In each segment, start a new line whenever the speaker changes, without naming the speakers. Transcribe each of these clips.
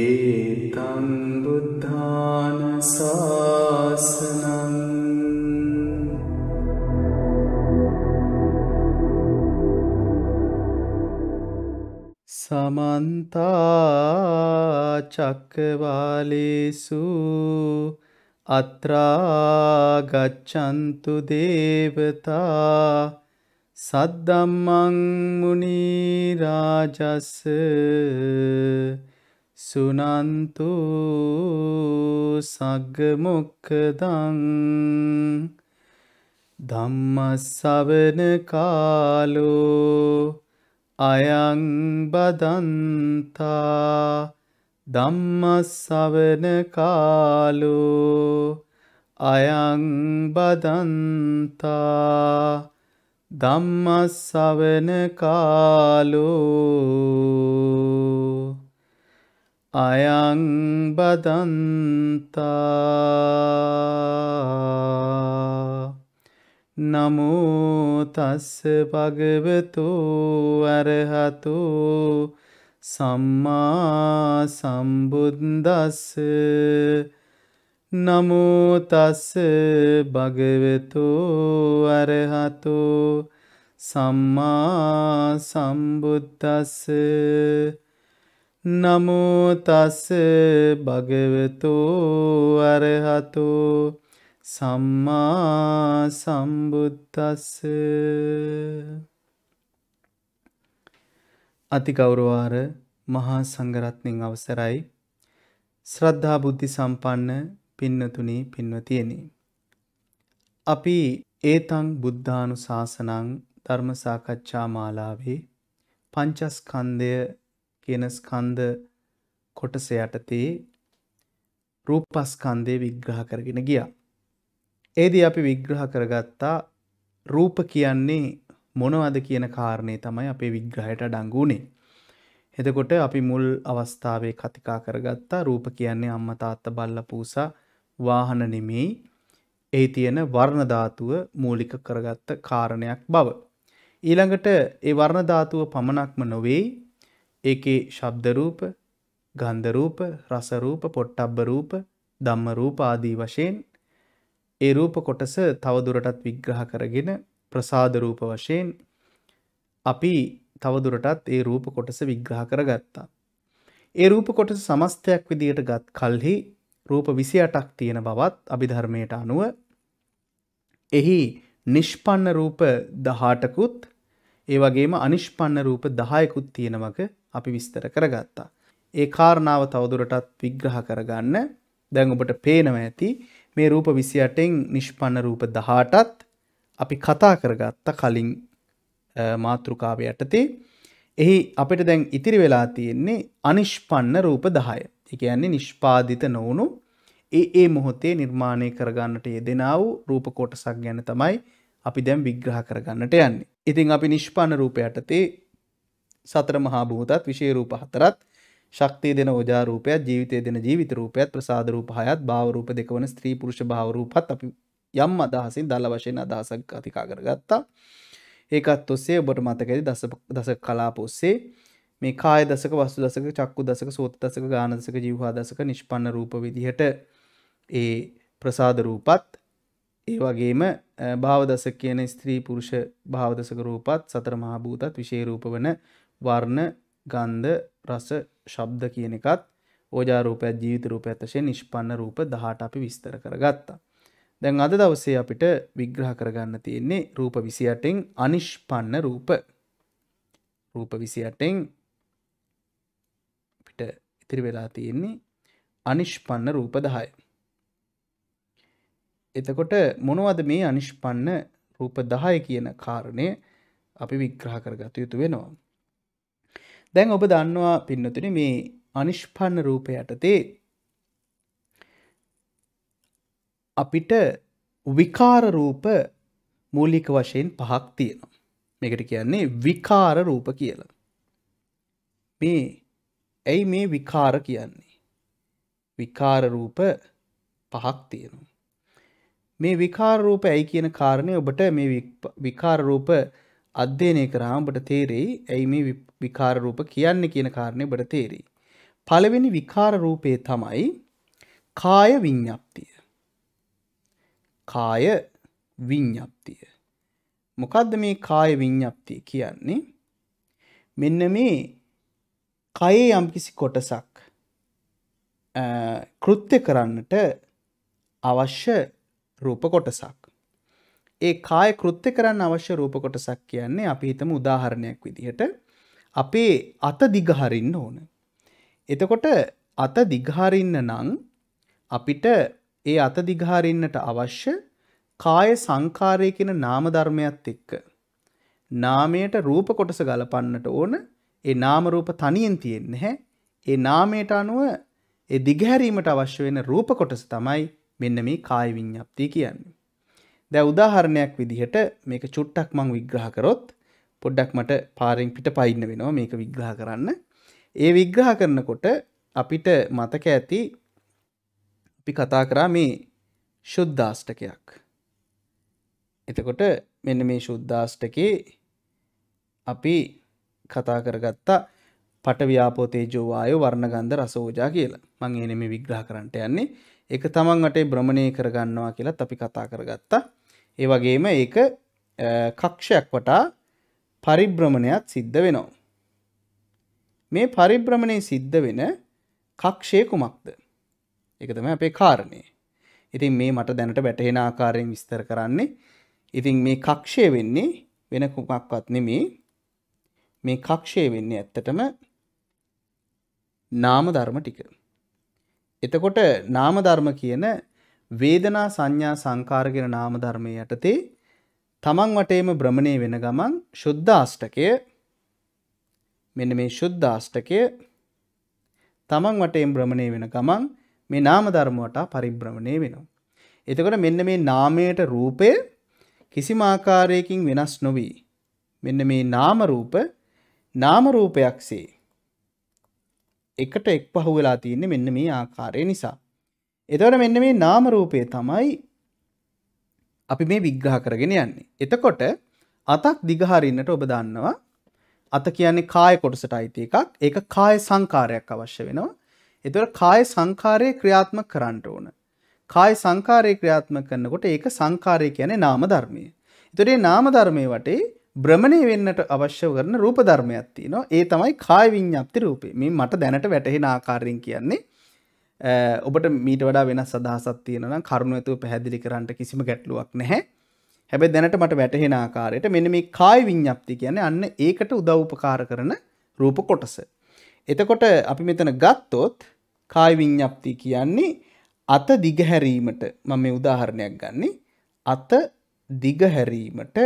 ඒතම් බුද්ධාන සාසනං සමන්ත චක්කවාලේසු අත්‍රා ගච්ඡන්තු දේවතා සද්දම්මං මුනි රාජස්ස සුනන්තු සග්ගමොක්කදං ධම්මස්සවන කාලෝ අයං බදන්තා ධම්මස්සවන කාලෝ අයං බදන්තා ධම්මස්සවන කාලෝ අයං බදන්තා නමුතස්ස පගවතු ඇරහතු සම්මා සම්බුද්දස්ස නමුතස්ස භගවතු ඇරහතු සම්මා සම්බුද්දස්ස නමෝතස්ස භගවතෝ අරහතෝ සම්මා සම්බුද්දස්ස අතිගෞරවාර මහා සංගරත්නින් අවසරයි ශ්‍රද්ධා බුද්ධි සම්පන්න පින්නතුනි පින්වතියනි. අපි ඒතං බුද්ධානු ශාසනං ධර්මසාකච්ඡා මාලාවේ පංචස්කන්දය කියන ස්කන්ධ කොටස යටතේ රූපස්කන්දය විග්‍රහ කරගෙන ගියා. ඒදි අපි විග්‍රහ කරගත්තා රූප කියන්නේ මොනවද කියන කාරණය තමයි අපේ විග්‍රහයට ඩංගුණේ. එතකොට අපි මුල් අවස්ථාවේ කතිකා කරගත්තා රූප කියන්නේ අම්ම තාත්ත බල්ල පූසා වාහන නෙමෙයි ඒ තියෙන වර්ණධාතුව මූලික කරගත්ත කාරණයක් බව. ඊළඟට ඒ වර්ණධාතුව පමණක්ම නොවෙයි ඒකේ ශබ්ද රූප, ගන්ධ රූප, රස රූප, පොට්ටබ්බ රූප, ධම්ම රූප ආදී වශයෙන් ඒ රූප කොටස තවදුරටත් විග්‍රහ කරගෙන ප්‍රසාද රූප වශයෙන් අපි තවදුරටත් ඒ රූප කොටස විග්‍රහ කරගත්තා. ඒ රූප කොටස සමස්තයක් විදියට ගත් කල්හි රූප විසි අටක් තියෙන බවත් අභිධර්මයට අනුව එහි නිෂ්පන්න රූප දහටකුත් ඒ වගේම අනිෂ්පන්න රූප දහයකුත් තියෙනවක අපි විස්තර කරගත්තා. ඒ කාරණාව තවදුරටත් විග්‍රහ කරගන්න දැන් ඔබට පේනව ඇති මේ රූප විසියටෙන් නිෂ්පන්න රූප දහටත් අපි කතා කරගත්ත කලින් මාතෘකාව යටතේ එහි අපිට දැන් ඉතිරි වෙලා තියෙන්නේ අනිෂ්පන්න රූප දහය එකයන්නේ නිෂ්පාදිත නොවුණු ඒ ඒ මොහොතේ නිර්මාණය කරගන්නට යෙදෙනාව රූප කොටසක් ගැන තමයි අපි දැම් විග්‍රහ කරගන්නට යන්නේ ඉතින් අපි නිෂ්පාන රූපයටතේ සතර මහා භූතත් විශේෂ රූප හතරත් ශක්තිය දෙන ඕජා රූපයත් ජීවිතය දෙන ජීවිත රූපයත් ප්‍රසාද රූප හයත් භාව රූප දෙක වන ස්ත්‍රී පුරුෂ භාව රූපත් අපි යම් අදහසින් දල වශයෙන් අදහසක් අතිකා කරගත්තා ඒකත් ඔස්සේ ඔබට මතකද දසක කලාප ඔස්සේ මේ කාය දසක වස්තු දසක චක්කු දසක සෝත දසක ගාන දසක ජීවහා දසක නිෂ්පන්න රූප විදිහට ඒ ප්‍රසාද රූපත් ඒ වගේම භාවදස කියන ස්ත්‍රී පුරුෂ භාවදසක රූපත් සතර මහා භූතත් විශේෂ රූප වන වර්ණ ගන්ධ රස ශබ්ද කියන එකත් ඕජාරූපයත් ජීවිත රූප ඇතශය නිෂ්පන්න රූප දහට අපි විස්තර කරගත්තා. දැන් අද දවසේ අපිට විග්‍රහ කරගන්න තියෙන්නේ රූප විසියටෙන් අනිෂ්පන්න රූප රූප විසියටෙන් අපිට ඉතිරි වෙලා තියෙන්නේ අනිෂ්පන්න රූප දහය. එතකොට මොනවද මේ අනිෂ්පන්න රූප දහය කියන කාරණය අපි විග්‍රහ කරගත යුතු වෙනවා. දැන් ඔබ දන්නවා පින්නතුන මේ අනිෂ්පන්න රූපය යටතේ අපිට විකාර රූප මූලික වශයෙන් පහක් තියෙනවා. මේකට කියන්නේ විකාර රූප කියලා. මේ ඇයි මේ විකාර කියන්නේ. විකාර රූප පහක් තියෙනවා. මේ විකාර රූප ඇයි කියන කාරණය ඔබට මේ විකාර රූප අධ්‍යයනය කරාම ඔබට තේරෙයි ඇයි මේ විකාර රූප කියන්නේ කියන කාරණය බට තේරී. පළවෙනි විකාර රූපයේ තමයි කාය විඤ්ඥප්තිය. කාය විඤ්ඥප්තිය. මොකදද මේ කාය විඤ්ඥප්තිය කියන්නේ මෙන්න මේ කයේ යම්කිසි කොටසක් කෘත්‍ය කරන්නට අවශ්‍ය රූප කොටසක්. ඒ කාය කෘත්‍ය කරන්න අවශ්‍ය රූප කොටසක් කියන්නේ අපි හිතම උදාහරණයක් විදිහට අපේ අත දිගහරින්න ඕන. එතකොට අත දිගහරින්න නං අපිට ඒ අත දිගහරින්නට අවශ්‍ය කාය සංකාරය කෙන නාමධර්මයක්ත් එක්ක. නාමයට රූප කොටස ගලපන්නට ඕන ඒ නාමරූප තනියෙන් තියෙන්න හැ ඒ නාමයට අනුව ඒ දිගහැරීමට අවශ්‍ය වෙන රූප කොටස තමයි මෙන්න මේ කායවිඤ්ඥප්තිය කියන්නේ. දැ උදාහරණයක් විදිහට මේක චුට්ටක් මං විග්‍රහ කරොත් පොඩ්ඩක් මට පාරෙන් පිට පයින්න වෙනවා මේක විග්‍රහ කරන්න ඒ විග්‍රහ කරනකොට අපිට මතක ඇති අපි කතා කරා මේ ශුද්ධාෂ්ටකයක් එතකොට මෙන්න මේ ශුද්ධාෂ්ටකේ අපි කතා කරගත්තා පටව්‍යාපෝතේජෝවාය වර්ණගන්ධ රසෝජා කියලා මං එන මේ විග්‍රහ කරන්නට යන්නේ එක තමන් අටේ බ්‍රමණය කරගන්නවා කියලත් අපි කතා කරගත්තා ඒ වගේම ඒක කක්ෂයක් වටා පරිභ්‍රමණයක් සිද්ධ වෙනවා. මේ පරිභ්‍රමණය සිද්ධ වෙන කක්ෂය කුමක්ද. එක තමයි අපේ කාරණය. ඉතින් මේ මට දැනට වැටහෙන ආකාරයෙන් විස්තර කරන්නේ. ඉතින් මේ කක්ෂය වෙන්නේ වෙන කුමක්වත් නෙමේ. මේ කක්ෂය වෙන්නේ ඇත්තටම නාම ධර්ම ටික. එතකොට නාම ධර්ම කියන වේදනා සංඥා සංකාර කියන නාම ධර්මයේ යටතේ තමන් වටේම භ්‍රමණය වෙන ගමන් ශුද්ධාෂ්ටකය මෙන්න මේ ශුද්ධාෂ්ටකය තමන් වටේම භ්‍රමණය වෙන ගමන් මේ නාම ධර්ම වටා පරිභ්‍රමණය වෙනවා. එතකොට මෙන්න මේ නාමයට රූපය කිසිම ආකාරයකින් වෙනස් නොවී මෙන්න මේ නාම රූප නාම රූපයක්සේ එකට එක්පහුවෙලා තියෙන්නේ මෙන්න මේ ආකාරය නිසා. එතවට මෙන්න මේ නාමරූපය තමයි අපි මේ විග්‍රහ කරගෙන යන්නේ. එතකොට අතක් දිගහරින්නට ඔබ දන්නවා අත කියන්නේ කාය කොටසට අයිති එකක් ඒක කාය සංකාරයක් අවශ්‍ය වෙනවා. එතුවට කාය සංකාරය ක්‍රියාත්ම කරන්නට ඕන. කාය සංකාරය ක්‍රියාත්ම කරනකොට ඒක සංකාරය කියන්නේ නාම ධර්මය. එතුරේ නාම ධර්මය වටේ බ්‍රමණය වෙන්නට අවශ්‍ය කරන රූප ධර්මයක් තියෙනවා. ඒ තමයි කාය විඤ්ඤාප්ති රූපේ. මේ මට දැනට වැටහෙන ආකාරයෙන් කියන්නේ ඔබට මීට වඩා වෙන සදහසත් තියෙනන කරුණු ඇතුව පැහැදිලි කරන්නට කිසිම ගැටලුවක් නැහැ හැබැ දැනට මට වැටහෙන ආකාරයට මෙන මේ කායි විඤ්ඥප්ති කියන්නේ අන්න ඒකට උදව්පකාර කරන රූප කොටස. එතකොට අපි මෙතන ගත්තොත් කායි විඤ්ඥප්ති කියන්නේ අත දිගහැරීමට මම මේ උදාහරණයක් ගන්නේ අත දිගහැරීමට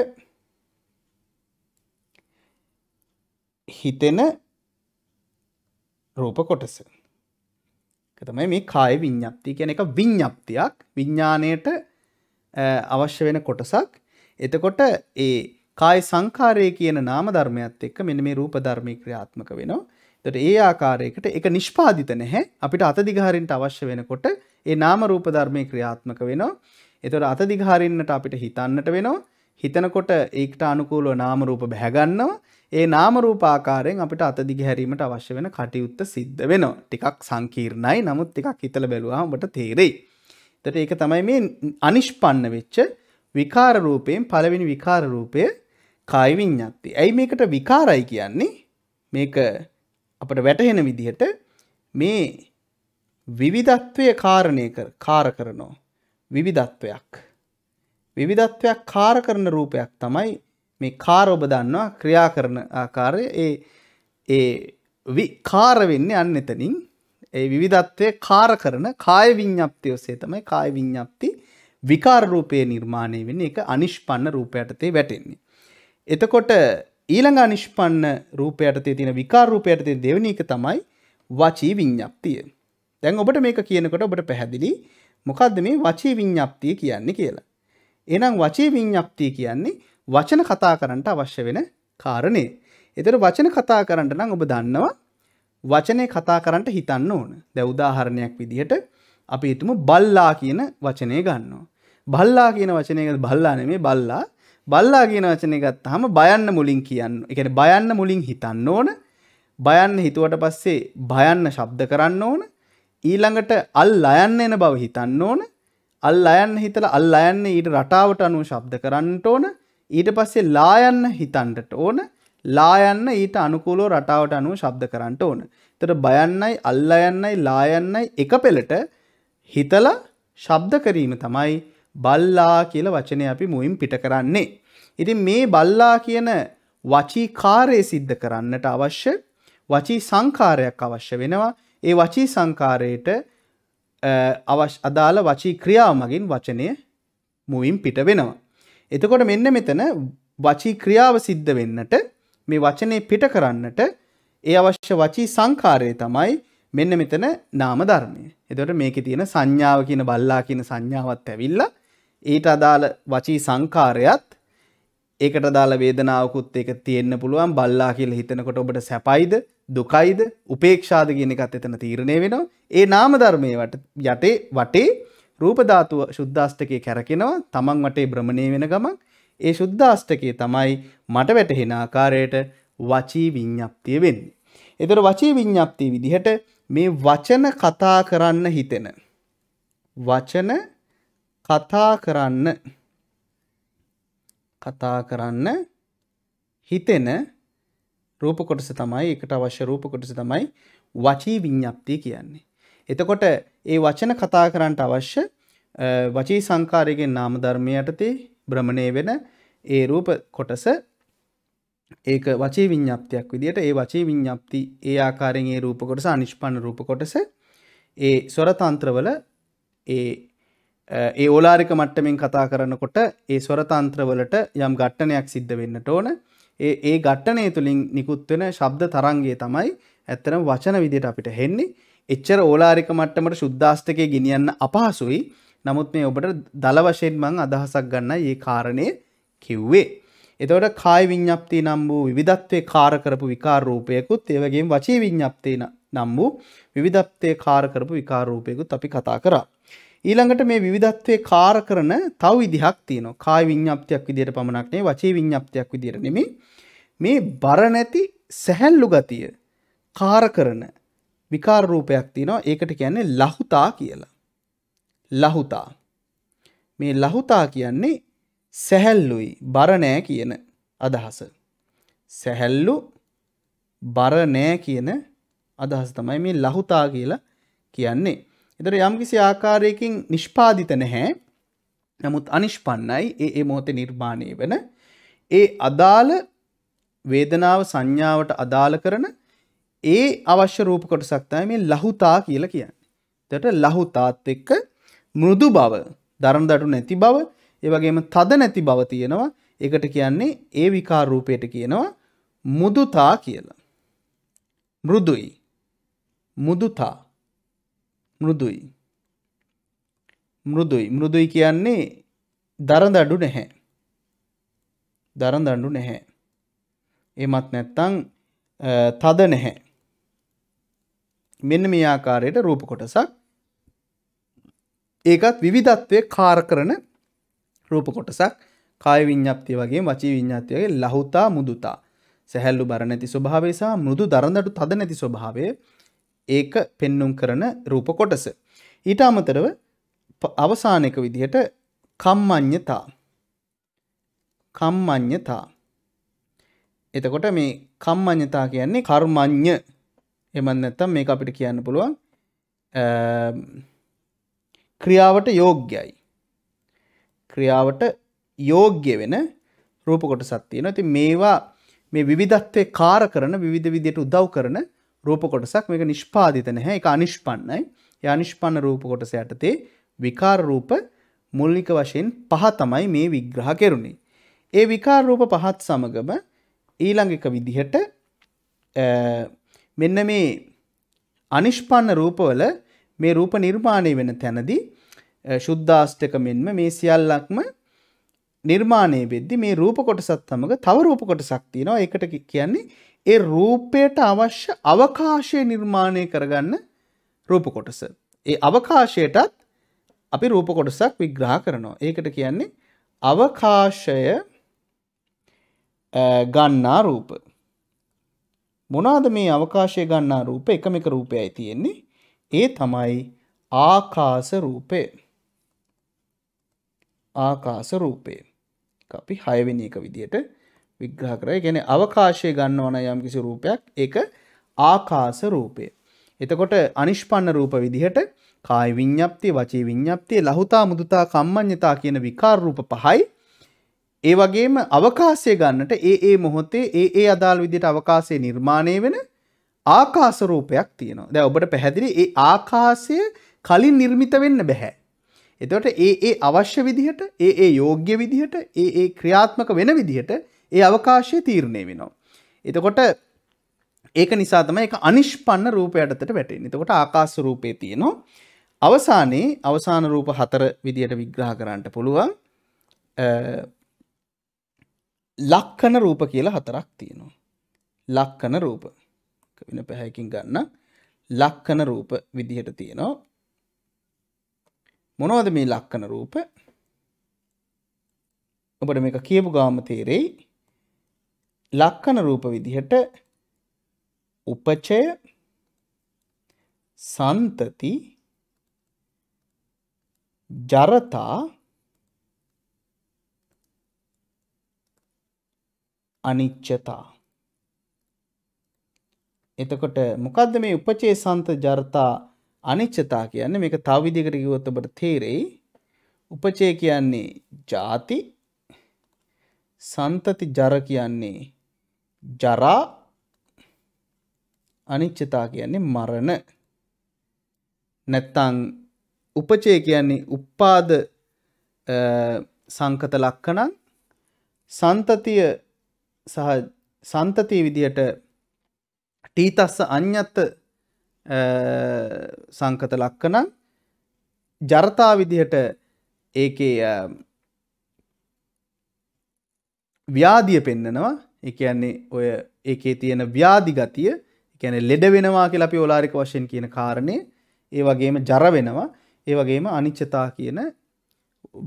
හිතෙන රූප කොටස. තමයි මේ කාය විඤ්ඥප්ති කියන එක විඤ්ඥප්තියක් විඤ්ඥානයට අවශ්‍ය වෙන කොටසක් එතකොට ඒ කාය සංකාරය කියන නාම ධර්මයත් එක්ක මෙන මේ රූප ධර්මී ක්‍රියාත්මක වෙනවා තට ඒ ආකාරයකට එක නිෂ්පාදිත නැහැ අපිට අතදිගහරින්ට අවශ්‍ය වෙනකොට ඒ නාම රූප ධර්මය ක්‍රියාත්මක වෙනවා එතොට අතදිගහරින්නට අපිට හිතන්නට වෙනවා හිතනකොට ඒකට අනුකූලව නාමරූප බැහැගන්නවා ඒ නාමරූපාකාරයෙන් අපිට අතදිග හැරීමට අවශ්‍ය වෙන කටයුත්ත සිද්ධ වෙනවා ටිකක් සංකීර්ණයි නමුත් ටිකක් හිතල බැලුවා ඔබට තේරෙයි. එතට ඒක තමයි මේ අනිෂ්පන්න වෙච්ච විකාර රූපයෙන් පළවෙනි විකාර රූපය කායි විඤ්ඤාති. ඇයි මේකට විකාරයි කියන්නේ? මේක අපිට වැටහෙන විදිහට මේ විවිධත්වය කාරණය කර කාර කරනවා. විවිධත්වයක් විවිධත්වයක් කාර කරන රූපයක් තමයි මේ කාර ඔබ දන්නවා ක්‍රියා කරන ආකාරය ඒ ඒ විකාර වෙන්නේ අන්න එතනින් ඒ විවිධත්වය කාර කරන කාය විඤ්ඤාප්තිය ඔසේ තමයි කාය විඤ්ඤාප්ති විකාර රූපයේ නිර්මාණය වෙන්නේ ඒක අනිෂ්පන්න රූපයට තේ වැටෙන්නේ. එතකොට ඊළඟ අනිෂ්පන්න රූපයට තියෙන විකාර රූපයට තියෙන දෙවෙනි එක තමයි වචී විඤ්ඤාප්තිය. දැන් ඔබට මේක කියනකොට ඔබට පැහැදිලි මොකද්ද මේ වචී විඤ්ඤාප්තිය කියන්නේ කියලා. එනම් වචී විඤ්ඥප්තිය කියන්නේ වචන කතා කරන්නට අවශ්‍ය වෙන කාරණේ. එතර වචන කතා කරන්නට නම් ඔබ දන්නවා වචනය කතා කරන්නට හිතන්න ඕන දැවදාහරණයක් විදිහට අපි හිතුම බල්ලා කියන වචනය ගන්නවා. බල්ලා කියන වචනය බල්ලා නෙමේ බල්ලා බල්ලා කියන වචනය ගත්තහම බයන්න මුලින් කියන්න එකට බයන්න මුලින් හිතන්න ඕන බයන්න හිතුවට පස්සේ බයන්න ශබ්ද කරන්න ඕන ඊළඟට අල් අයන්න එන බව හිතන්න ඕන අල් අයන්න හිතල අල් අයන්න ඊට රටාවට අනුව ශබ්ද කරන්නට ඕන ඊට පස්සේ ලායන්න හිතන්ටට ඕන ලායන්න ඊට අනුකූලෝ රටාවට අනුව ශබ්ද කරන්නට ඕන තට බයන්නයි අල්ල යන්නයි ලායන්නයි එක පෙළට හිතල ශබ්ද කරීම තමයි බල්ලා කියල වචනය අපි මුයින් පිට කරන්නේ. ඉතින් මේ බල්ලා කියන වචී කාරය සිද්ධ කරන්නට අවශ්‍ය වචී සංකාරයක් අවශ්‍ය වෙනවා ඒ වචී සංකාරයට අවශ් අදාළ වචී ක්‍රියාව මගින් වචනය මුවින් පිට වෙනවා. එතකොට මෙන්න මෙතන වචී ක්‍රියාව සිද්ධ වෙන්නට මේ වචනය පිට කරන්නට ඒ අවශ්‍ය වචී සංකාරය තමයි මෙන්න මෙතන නාම ධර්මය. එතකොට මේක තියෙන සංඥාව කියන බල්ලා කියන සංඥාවත් ඇවිල්ලා ඊට අදාළ වචී සංකාරයත් ඒකට දාල වේදනාවකුත් එක තියෙන්න්න පුළුවන් බල්ලා කියල හිතනකොට ඔබට සැපයිද දුකයිද උපේක්ෂාද කියන එකත් එතන තීරණය වෙනවා ඒ නාමධර්මය යටේ වටේ රූපධාතුව ශුද්ධාෂ්ටකයේ කැරකෙනවා තමන් වටේ බ්‍රමණය වෙන ගමන් ඒ ශුද්ධාෂ්ටකයේ තමයි මට වැටහෙන ආකාරයට වචී විඤ්ඤාප්තිය වෙන්නේ. ඒතර වචී විඤ්ඤාප්තිය විදිහට මේ වචන කතා කරන්න හිතෙන වචන කතා කරන්න කතා කරන්න හිතෙන රූප කොටස තමයි එකට අවශ්‍ය රූප කොටස තමයි වචී විඤ්ඥප්තිය කියන්නේ. එතකොට ඒ වචන කතා කරන්නට අවශ්‍ය වචී සංකාරයගෙන් නාම ධර්මය යටතේ බ්‍රමණය වෙන ඒ රූප කොටස ඒක වචී විඤ්ඥප්තියක් විදිට ඒ වචී විඤ්ඥප්ති ඒ ආකාරෙන් ඒ රූප කොටස අනිෂ්පන්න රූප කොටස ඒ ස්වරතන්ත්‍රවල ඒ ඒ ඕලාරික මට්ටමින් කතා කරනකොට ඒ ස්වරතන්ත්‍රවලට යම් ගට්ටනයක් සිද්ධ වෙන්නට ඕන ඒ ඒ ගට්ටනය තුළින් නිකුත්වෙන ශබ්ද තරන්ගේ තමයි ඇත්තරම් වචන විදිට අපිට හෙන්නේ එච්චර ඕලාරික මට්ටමට ශුද්ධාස්ථකය ගෙනියන්න අපහසුයි නමුත් මේ ඔබට දල වශයෙන් මං අදහසක් ගන්න ඒ කාරණය කිව්වේ. එතවට කායි විඤ්ඥප්ති නම් වූ විධත්වය කාරකරපු විකාරූපයකුත් ඒවගේ වචී විඤ්ඥප්තින නම් වූ විධත්වය කාරකරපු විකාරූපයකුත් අපි කතා කරා. ඊළඟට මේ විවිධත්වය කාර කරන තව විදිහක් තියෙන කාය විඤ්ඥප්තියක් විදියට පමණක්නේ වචේ විඤ්ඥප්තියක් විදිර නෙමි මේ බර නැති සැහැල්ලු ගතිය කාර කරන විකාරරූපයක් තියනවා ඒකට කියන්නේ ලහුතා කියලා. ලහුතා. මේ ලහුතා කියන්නේ සැහැල්ලුයි බරණෑ කියන අදහස. සැහැල්ලු බරණෑ කියන අදහස තමයි මේ ලහුතා කියලා කියන්නේ. එතකොට යම්කිසි ආකාරයකින් නිෂ්පාදිත නැහැ. නමුත් අනිෂ්පන්නයි ඒ ඒ මොහොතේ නිර්මාණය වෙන ඒ අදාළ වේදනාව සංඥාවට අදාළ කරන ඒ අවශ්‍ය රූප කොටසක් තමයි මේ ලහුතා කියලා කියන්නේ. එතකොට ලහුතාත් එක්ක මෘදු බව, දරණදඩු නැති බව, ඒ වගේම තද නැති බව තියෙනවා. ඒකට කියන්නේ ඒ විකාර රූපයට කියනවා මුදුතා කියලා. මෘදුයි. මුදුතා මෘදුයි. මෘදුයි මෘදුයි කියන්නේ දරදඩු නැහැ. දරදඩු නැහැ. එමත් නැත්තං තද නැහැ. මෙන්න මේ ආකාරයට රූප කොටසක් ඒකත් විවිධත්වය කාර කරන රූප කොටසක් කාය විඤ්ඥප්තිය වගේ වචී විඤ්ඥාතියගේ ලහුතා මුදුතා සැහැල්ලු බර නැති ස්වභාවේ සහ මුරුදු දරඳට තද නැති ස්වභාවේ ඒක පෙන්නුම් කරන රූප කොටස. ඊට අමතරව අවසානක විදිහට කම්මඤ්ඤතා. කම්මඤ්ඤතා. එතකොට මේ කම්මඤ්ඤතා කියන්නේ කර්මඤ්ඤ. එමන් නැත්තම් මේක අපිට කියන්න පුළුවන් ක්‍රියාවට යෝග්‍යයි. ක්‍රියාවට යෝග්‍ය වෙන රූප කොටසක් තියෙනවා. ඉතින් මේවා මේ විවිධත්වේ කාර කරන විවිධ විදියට උදව් කරන රූප කොටසක් මේක නිෂ්පාදිත නැහැ එක අනිෂ්පන්නයි ය අනිෂ්පන්න රූප කොටස යටතේ විකාර රූප මුල්ලික වශයෙන් පහ තමයි මේ විග්‍රහ කෙරුණේ. ඒ විකාර රූප පහත් සමගම ඊළඟ එක විදිහට මෙන්න මේ අනිෂ්පන්න රූපවල මේ රූප නිර්මාණය වෙන තැනදි ශුද්ධාෂ්ටක මෙන්ම මේ සියල්ලක්ම නිර්මාණය වෙද්දි මේ රූප කොටසත් සමඟ තව රූප කොටසක් තියෙනවා ඒකට කියන්නේ ඒ රූපයට අවශ්‍ය අවකාශය නිර්මාණය කරගන්න රූප කොටස. ඒ අවකාශයටත් අපි රූප කොටසක් විග්‍රහ කරනවා. ඒකට කියන්නේ අවකාශය ගන්නා රූප. මොනාද මේ අවකාශය ගන්නා රූප එකම එක රූපයයි තියෙන්නේ. ඒ තමයි ආකාස රූපය. ආකාස රූපය. අපි හයවෙනි එක විදියට විග්‍රහ කර ගැන අවකාශය ගන්න ඕන යම් කිසි රූපයක් එක ආකාස රූපය. එතකොට අනිෂ්පන්න රූප විදිහට කායි විඤ්ඥප්තිය වචී විඤ්ඥප්තිය ලහුතා මුදුතා කම්මං්්‍යතා කියන විකාර රූප පහයි ඒ වගේම අවකාශය ගන්නට ඒ ඒ මොහොතේ ඒ ඒ අදාල් විදිට අවකාශය නිර්මාණය වෙන ආකාසරූපයක් තියෙනවා දැ ඔබට පැහැදිලි ඒ ආකාශය කලින් නිර්මිත වෙන්න බැහැ. එතවට ඒ ඒ අවශ්‍ය විදිහට ඒ ඒ යෝග්‍ය විදිහට ඒ ඒ ක්‍රියාත්මක වෙන විදිහට ඒ අවකාශය තීරණය වෙනවා. එතකොට ඒක නිසාතම එක අනිෂ්පන්න රූපයටතට වැටේ එතකොට ආකාස රූපය තියෙනවා. අවසානයේ අවසාන රූප හතර විදියට විග්‍රහ කරන්නට පුළුවන් ලක්කන රූප කියලා හතරක් තියෙනවා. ලක්කන රූප වෙන පැහැකින් ගන්න ලක්කන රූප විදිහට තියෙනවා මොනවද මේ ලක්කන රූප ඔබට මේක කියපු ගාම තේරෙයි ලක්කන රූප විදිහට උපචය සන්තති ජරතා අනිච්චතා එතකොට මොකක්ද මේ උපචේ සන්ත ජරතා අනිච්චතා කියන්නේ මේක තව විදිහකට කිව්වොත් ඔබට තේරෙයි උපචේ කියන්නේ ಜಾති සන්තති ජර කියන්නේ ජරා අනිච්චතා කියන්නේ මරණ නැත්තං උපචය කියන්නේ උප්පාද සංකත ලක්කනං සන්තතිය සහ සන්තතිය විදිහට ටීතස්ස අඤ්ඤත්ත සංකත ලක්කනං ජරතා විදිහට ඒකේ ව්‍යාධිය පෙන්නනවා එකන්නේ ඔය ඒකේ තියෙන ව්‍යාධිගතිය එකැන ලෙඩ වෙනවා කියලා අපි ඕලාරික වශයෙන් කියන කාරණය ඒ වගේම ජර වෙනවා ඒ වගේම අනිච්චතා කියන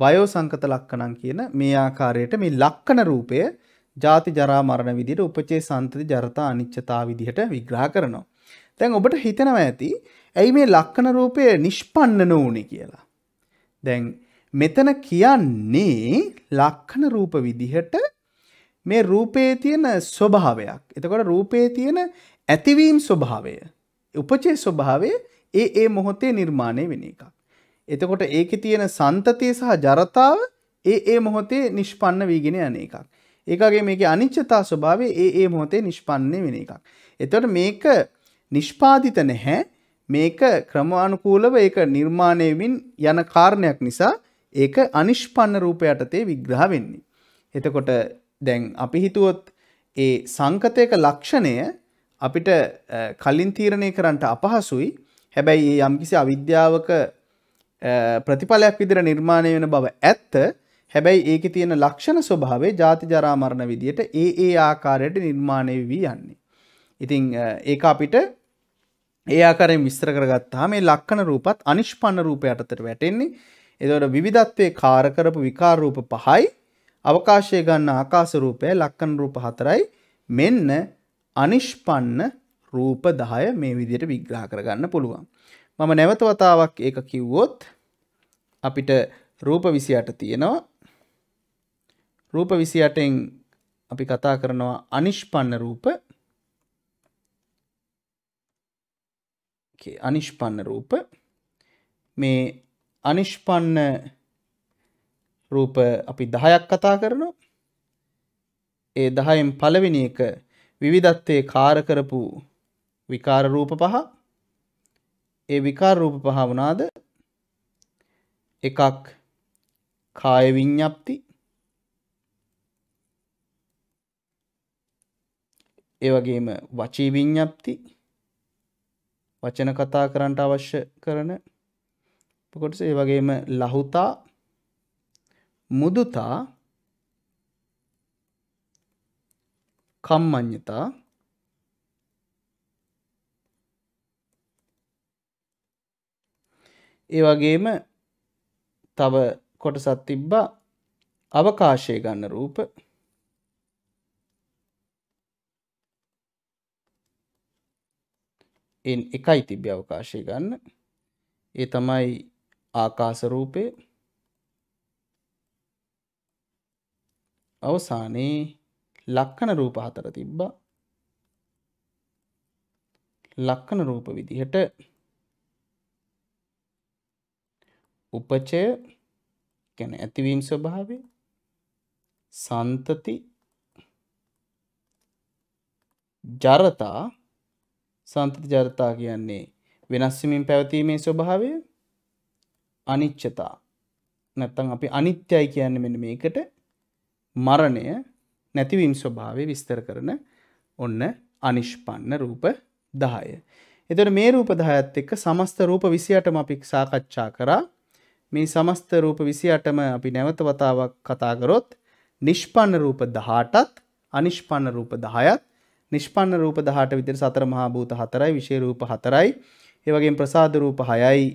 වයෝ සංකත ලක්කනං කියන මේ ආකාරයට මේ ලක්කන රූපය ජාති ජරා මරණ විදිට උපචේ සන්තති ජරතා අනිච්චතා විදිහට විග්‍රහ කරනවා. තැන් ඔබට හිතනවා ඇති ඇයි මේ ලක්කන රූපය නිෂ්පන්නන ඕනි කියලා. දැන් මෙතන කියන්නේ ලක්කන රූප විදිහට මේ රූපේ තියෙන ස්වභාවයක්. එතකොට රූපේ තියෙන ඇතිවීම් ස්වභාවය. උපචේ ස්වභාවය ඒ ඒ මොහොතේ නිර්මාණය වෙන එකක්. එතකොට ඒකේ තියෙන සන්තතිය සහ ජරතාව ඒ ඒ මොහොතේ නිෂ්පන්න වීගෙන යන එකක්. ඒකගේ මේක අනිච්චතා ස්වභාවේ ඒ ඒ මොහොතේ නිෂ්පන්නය වෙන එකක්. එතකොට මේක නිෂ්පාදිත නැහැ. මේක ක්‍රමානුකූලව ඒක නිර්මාණය වෙමින් යන කාරණයක් නිසා ඒක අනිෂ්පන්න රූපයටතේ විග්‍රහ වෙන්නේ. එතකොට දැන් අපි හිතුවොත් ඒ සංකතයක ලක්ෂණය අපිට කලින් තීරණය කරන්නට අපහසුයි හැබැයි ඒ යම්කිසි අවිද්‍යාවක ප්‍රතිඵලයක් විදිර නිර්මාණය වෙන බව ඇත්ත හැබැයි ඒක තියෙන ලක්ෂණ ස්වභාවේ ජාති ජරාමරණ විදියට ඒ ඒ ආකාරයට නිර්මාණය වී යන්නේ. ඉතිං ඒක අපිට ඒ ආකාරයෙන් විස්තර කරගත්තා මේ ලක්කන රූපත් අනිෂ්පන්න රූපයටතට වැටෙන්නේ එදවට විවිධත්වය කාරකරපු විකාරූප පහයි අවකාශය ගන්න ආකාසරූපය ලක්කන් රූප හතරයි මෙන්න අනිෂ්පන්න රූප දහය මේ විදියට විග්‍රහ කරගන්න පුළුවන්. මම නැවත වතාවක් ඒක කිව්වොත් අපිට රූප විසියට තියෙනවා රූප විසියටෙන් අපි කතා කරනවා අනිෂ්පන්න රූප අනිෂ්පන්න රූප මේ අනිෂ්පන්න රූප අපි දහයක් කතා කරනවා ඒ දහයෙන් පළවෙනි එක විවිධත්වයේ කාර කරපු විකාර රූප පහ ඒ විකාර රූප පහ වුණාද එකක් කාය විඤ්ඤප්ති ඒ වගේම වචී විඤ්ඤප්ති වචන කතා කරන්නට අවශ්‍ය කරන කොටස ඒ වගේම ලහුතා මුදුතා කම්මඤ්ඤතා ඒ වගේම තව කොටසක් තිබ්බා අවකාශය ගන්න රූප එන් එකයි තිබ්බ අවකාශය ගන්න ඒ තමයි ආකාශ රූපේ අවසානයේ ලක්කන රූප හතර තිබ්බා ලක්කන රූප විදිහට උපචය ගැන ඇතිවීම් ස්වභාවය සන්තති ජරතා සන්තති ජරතා කියන්නේ වෙනස්වමින් පැවතීමේ ස්වභාවය අනිච්චතා නැත්තං අපි අනිත්‍යයි කියන්න මෙන මේකට මරණය නැතිවීම් ස්වභාවය විස්තර කරන ඔන්න අනිෂ්පන්න රූප දහය. එතට මේ රූප දහයත් එක්ක සමස්ත රූප විසියටම අපික් සාකච්ඡා කරා මේ සමස්ත රූප විසියටම අපි නැවත වතාවක් කතාගරොත් නිෂ්පන්න රූප දහටත් අනිෂ්පන්න රූප දහයත් නිෂ්පන්න රූප දහට විදිර සතර මහාභූත හතරයි විශේ රූප හතරයි ඒවගේ ප්‍රසාධ රූප හයයි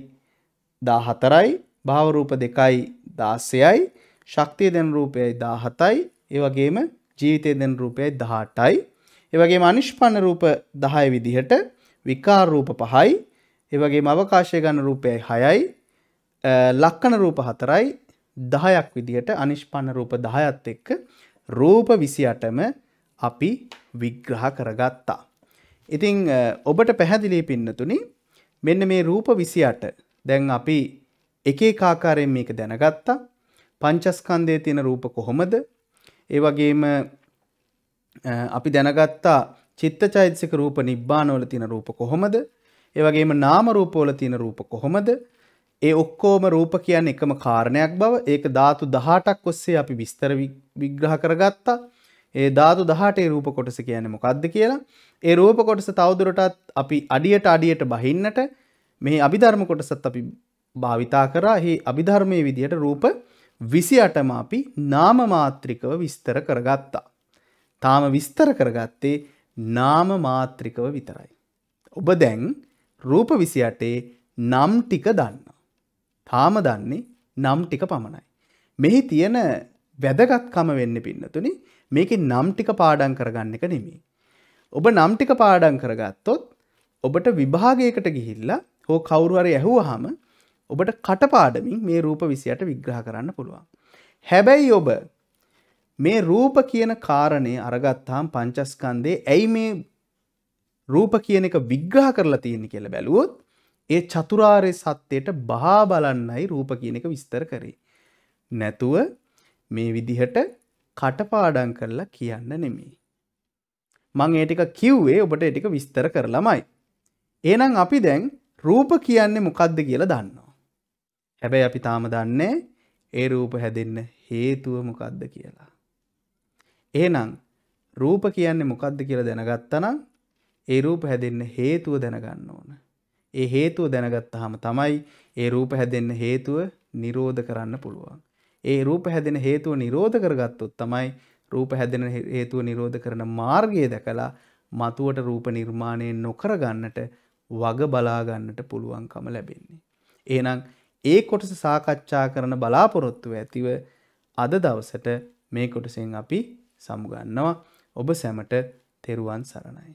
දා හතරයි භාවරූප දෙකයි දාස්සයයි ශක්තිය දෙන රූපයයි දාහතයි ඒවගේම ජීවිතය දෙන රූපයයි දහටයි ඒවගේ අනිෂ්පන්න රූප දහය විදිහට විකාර රූප පහයි ඒවගේ අවකාශය ගන්න රූපයයි හයයි ලක්කන රූප හතරයි දහයක් විදිහට අනිෂ්පන්න රූප දහයත් එක්ක රූප විසියටම අපි විග්‍රහ කරගත්තා. ඉතිං ඔබට පැහැදිලී පින්නතුනි මෙන්න මේ රූප විසියට දැන් අපි එක කාකාරයෙන් මේක දැනගත්තා පංචස්කන්දය තියෙන රූප කොහොමද ඒ වගේම අපි දැනගත්තා චිත්ත චෛතසික රූප නිබ්බානවල තියෙන රූප කොහොමද ඒ වගේම නාම රූපවල තියෙන රූප කොහොමද ඒ ඔක්කෝම රූප කියන්න එකම කාරණයක් බව ඒක ධාතු 18ක් ඔස්සේ අපි විස්තර විග්‍රහ කරගත්තා ඒ ධාතු 18 රූප කොටස කියන්නේ මොකද්ද කියලා ඒ රූප කොටස තවදුරටත් අපි අඩියට අඩියට බහින්නට මේ අභිධර්ම කොටසත් අපි භාවිතා කරා එහි අභිධර්මයේ විදිහට රූප විසි අටම අපි නාමමාත්‍රිකව විස්තර කරගත්තා. තාම විස්තර කරගත්තේ නාමමාත්‍රිකව විතරයි. ඔබ දැන් රූප විසි අටේ නම් ටික දන්න. තාම දන්නේ නම් ටික පමණයි. මෙහි තියෙන වැදගත්කම වෙන්න පින්නතුනි මේක නම් ටික පාඩම් කරගන්න එක නෙමේ. ඔබ නම් ටික පාඩම් කරගත්තොත් ඔබට විභාගයකට ගිහිල්ලා හෝ කවුරුහරි ඇහුවහම ඔබට කටපාඩමින් මේ රූප විසියට විග්‍රහ කරන්න පුළුවන්. හැබැයි ඔබ මේ රූප කියන කාරණය අරගත්තාම් පංචස්කන්දේ ඇයි මේ රූප කියන එක විග්‍රහ කරලා තියෙන්නේ කියල බැලුවොත් ඒ චතුරාරය සත්‍යයට බහා බලන්නයි රූප කියන එක විස්තර කරේ. නැතුව මේ විදිහට කටපාඩන් කරලා කියන්න නෙමේ. මං ඒටික කිව්වේ ඔබට එටික විස්තර කරලමයි. ඒනම් අපි දැන් රූප කියන්නේ මොකක්ද කියලා දන්න. හැබැයි අපි තාම දන්නේ ඒ රූප හැදෙන්න හේතුව මොකක්ද කියලා. එහෙනම් රූප කියන්නේ මොකක්ද කියලා දැනගත්තනම් ඒ රූප හැදෙන්න හේතුව දැනගන්න ඕන. ඒ හේතුව දැනගත්තාම තමයි ඒ රූප හැදෙන්න හේතුව නිරෝධ කරන්න පුළුවන්. ඒ රූප හැදෙන හේතුව නිරෝධ කරගත්තොත් තමයි රූප හැදෙන හේතුව නිරෝධ කරන මාර්ගය දැකලා මතුවට රූප නිර්මාණය නොකරගන්නට වග බලාගන්නට පුළුවන්කම ලැබෙන්නේ. එහෙනම් ඒ කොටස සාකච්ඡා කරන බලාපොරොත්තුව ඇතිව අද දවසට මේ කොටසෙන් අපි සමුගන්නවා ඔබ සැමට තෙරුවන් සරණයි.